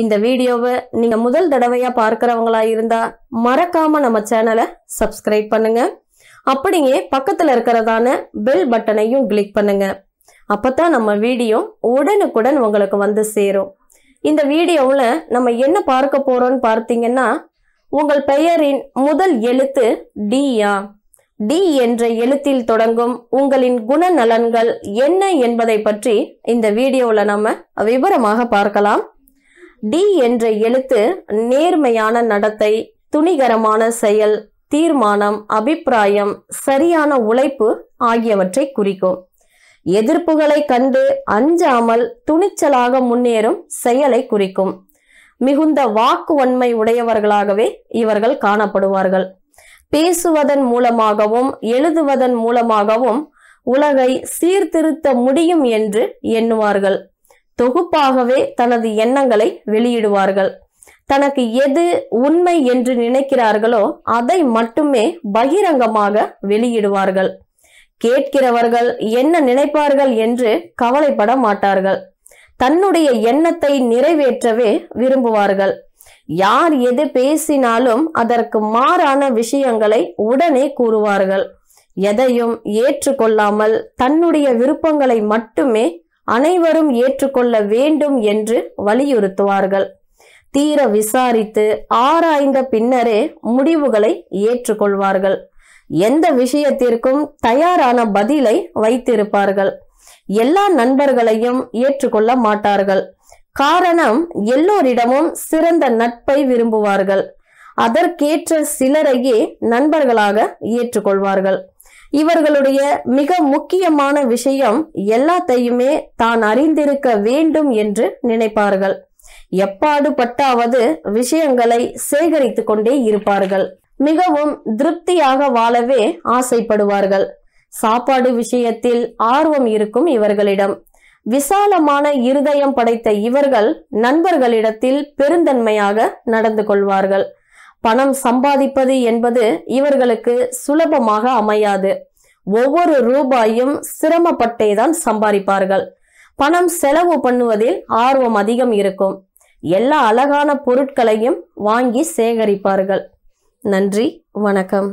இந்த வீடியோவை நீங்க முதல் தடவையா பார்க்கிறவங்களா இருந்தா மறக்காம நம்ம சேனலை சப்ஸ்கிரைப் பண்ணுங்க அப்படியே பக்கத்துல இருக்கிறதான பெல் பட்டனையும் கிளிக் பண்ணுங்க அப்பதான் நம்ம வீடியோ உடனுக்குடன் உங்களுக்கு வந்து சேரும் இந்த வீடியோவில் நம்ம என்ன பார்க்க போறோம்னு பார்த்தீங்கன்னா உங்கள் பெயரின் முதல் எழுத்து டியா டி என்ற எழுத்தில் தொடங்கும் உங்களின் குணநலன்கள் என்ன என்பதை பற்றி இந்த வீடியோவில் நம்ம விவரமாக பார்க்கலாம் டி என்ற எழுத்து நேர்மையான நடத்தை துணிகரமான செயல் தீர்மானம் அபிப்பிராயம் சரியான உழைப்பு ஆகியவற்றை குறிக்கும் எதிர்ப்புகளை கண்டு அஞ்சாமல் துணிச்சலாக முன்னேறும் செயலை குறிக்கும் மிகுந்த வாக்கு வன்மை உடையவர்களாகவே இவர்கள் காணப்படுவார்கள் பேசுவதன் மூலமாகவும் எழுதுவதன் மூலமாகவும் உலகை சீர்திருத்த முடியும் என்று எண்ணுவார்கள் தொகுப்பாகவே தனது எண்ணங்களை வெளியிடுவார்கள் தனக்கு எது உண்மை என்று நினைக்கிறார்களோ அதை மட்டுமே பகிரங்கமாக வெளியிடுவார்கள் கேட்கிறவர்கள் என்ன நினைப்பார்கள் என்று கவலைப்பட மாட்டார்கள் தன்னுடைய எண்ணத்தை நிறைவேற்றவே விரும்புவார்கள் யார் எது பேசினாலும் அதற்கு மாறான விஷயங்களை உடனே கூறுவார்கள் எதையும் ஏற்றுக்கொள்ளாமல் தன்னுடைய விருப்பங்களை மட்டுமே அனைவரும் ஏற்றுக்கொள்ள வேண்டும் என்று வலியுறுத்துவார்கள் தீர விசாரித்து ஆராய்ந்த பின்னரே முடிவுகளை ஏற்றுக்கொள்வார்கள் எந்த விஷயத்திற்கும் தயாரான பதிலை வைத்திருப்பார்கள் எல்லா நண்பர்களையும் ஏற்றுக்கொள்ள மாட்டார்கள் காரணம் எல்லோரிடமும் சிறந்த நட்பை விரும்புவார்கள் அதற்கேற்ற சிலரையே நண்பர்களாக ஏற்றுக்கொள்வார்கள் இவர்களுடைய மிக முக்கியமான விஷயம் எல்லாத்தையுமே தான் அறிந்திருக்க வேண்டும் என்று நினைப்பார்கள் எப்பாடுபட்டாவது விஷயங்களை சேகரித்து கொண்டே இருப்பார்கள் மிகவும் திருப்தியாக வாழவே ஆசைப்படுவார்கள் சாப்பாடு விஷயத்தில் ஆர்வம் இருக்கும் இவர்களிடம் விசாலமான இருதயம் படைத்த இவர்கள் நண்பர்களிடத்தில் பெருந்தன்மையாக நடந்து கொள்வார்கள் பணம் சம்பாதிப்பது என்பது இவர்களுக்கு சுலபமாக அமையாது ஒவ்வொரு ரூபாயும் சிரமப்பட்டே தான் சம்பாதிப்பார்கள் பணம் செலவு பண்ணுவதில் ஆர்வம் அதிகம் இருக்கும் எல்லா அழகான பொருட்களையும் வாங்கி சேகரிப்பார்கள் நன்றி வணக்கம்